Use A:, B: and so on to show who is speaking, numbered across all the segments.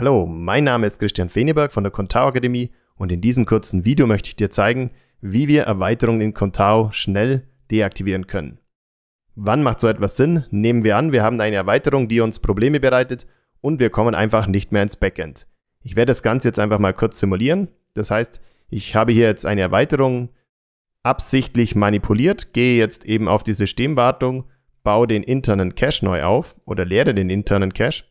A: Hallo, mein Name ist Christian Feneberg von der Contao Akademie und in diesem kurzen Video möchte ich dir zeigen, wie wir Erweiterungen in Contao schnell deaktivieren können. Wann macht so etwas Sinn? Nehmen wir an, wir haben eine Erweiterung, die uns Probleme bereitet und wir kommen einfach nicht mehr ins Backend. Ich werde das Ganze jetzt einfach mal kurz simulieren. Das heißt, ich habe hier jetzt eine Erweiterung absichtlich manipuliert, gehe jetzt eben auf die Systemwartung, baue den internen Cache neu auf oder leere den internen Cache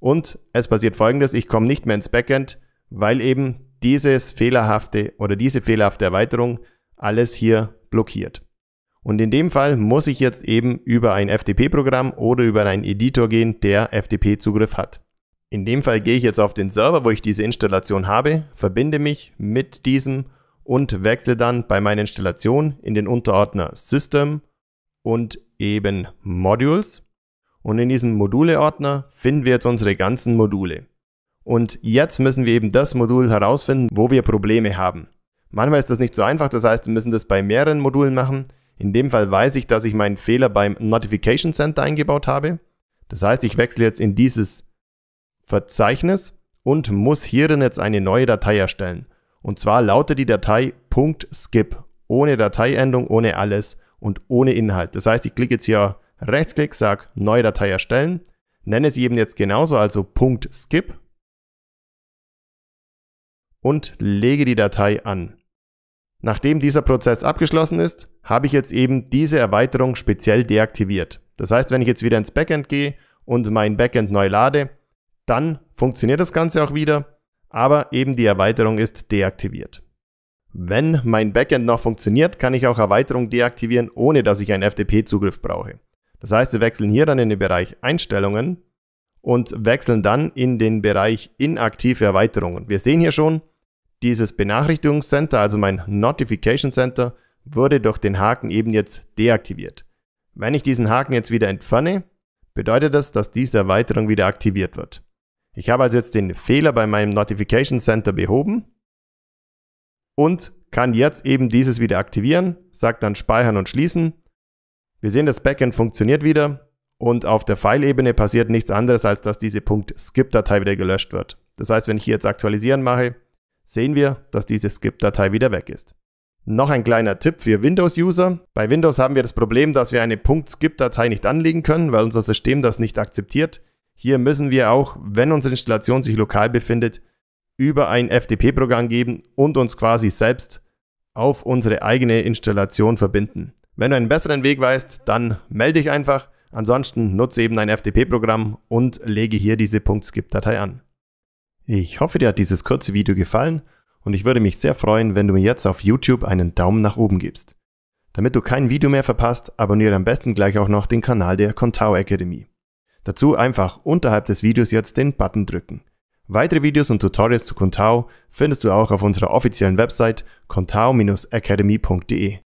A: und es passiert folgendes, ich komme nicht mehr ins Backend, weil eben dieses fehlerhafte oder diese fehlerhafte Erweiterung alles hier blockiert. Und in dem Fall muss ich jetzt eben über ein FTP-Programm oder über einen Editor gehen, der FTP-Zugriff hat. In dem Fall gehe ich jetzt auf den Server, wo ich diese Installation habe, verbinde mich mit diesem und wechsle dann bei meiner Installation in den Unterordner System und eben Modules. Und in diesem Module-Ordner finden wir jetzt unsere ganzen Module. Und jetzt müssen wir eben das Modul herausfinden, wo wir Probleme haben. Manchmal ist das nicht so einfach, das heißt, wir müssen das bei mehreren Modulen machen. In dem Fall weiß ich, dass ich meinen Fehler beim Notification Center eingebaut habe. Das heißt, ich wechsle jetzt in dieses Verzeichnis und muss hierin jetzt eine neue Datei erstellen. Und zwar lautet die Datei .skip, ohne Dateiendung, ohne alles und ohne Inhalt. Das heißt, ich klicke jetzt hier Rechtsklick, sag Neue Datei erstellen, nenne sie eben jetzt genauso, also Punkt .skip und lege die Datei an. Nachdem dieser Prozess abgeschlossen ist, habe ich jetzt eben diese Erweiterung speziell deaktiviert. Das heißt, wenn ich jetzt wieder ins Backend gehe und mein Backend neu lade, dann funktioniert das Ganze auch wieder, aber eben die Erweiterung ist deaktiviert. Wenn mein Backend noch funktioniert, kann ich auch Erweiterung deaktivieren, ohne dass ich einen FTP-Zugriff brauche. Das heißt, wir wechseln hier dann in den Bereich Einstellungen und wechseln dann in den Bereich inaktive Erweiterungen. Wir sehen hier schon, dieses Benachrichtigungscenter, also mein Notification Center, wurde durch den Haken eben jetzt deaktiviert. Wenn ich diesen Haken jetzt wieder entferne, bedeutet das, dass diese Erweiterung wieder aktiviert wird. Ich habe also jetzt den Fehler bei meinem Notification Center behoben und kann jetzt eben dieses wieder aktivieren, sagt dann speichern und schließen wir sehen, das Backend funktioniert wieder und auf der File-Ebene passiert nichts anderes, als dass diese .skip-Datei wieder gelöscht wird. Das heißt, wenn ich hier jetzt aktualisieren mache, sehen wir, dass diese Skip-Datei wieder weg ist. Noch ein kleiner Tipp für Windows-User. Bei Windows haben wir das Problem, dass wir eine .skip-Datei nicht anlegen können, weil unser System das nicht akzeptiert. Hier müssen wir auch, wenn unsere Installation sich lokal befindet, über ein FTP-Programm geben und uns quasi selbst auf unsere eigene Installation verbinden. Wenn du einen besseren Weg weißt, dann melde dich einfach. Ansonsten nutze eben ein FTP-Programm und lege hier diese punkt .skip-Datei an. Ich hoffe, dir hat dieses kurze Video gefallen und ich würde mich sehr freuen, wenn du mir jetzt auf YouTube einen Daumen nach oben gibst. Damit du kein Video mehr verpasst, abonniere am besten gleich auch noch den Kanal der Contao Akademie. Dazu einfach unterhalb des Videos jetzt den Button drücken. Weitere Videos und Tutorials zu Contao findest du auch auf unserer offiziellen Website contao-academy.de.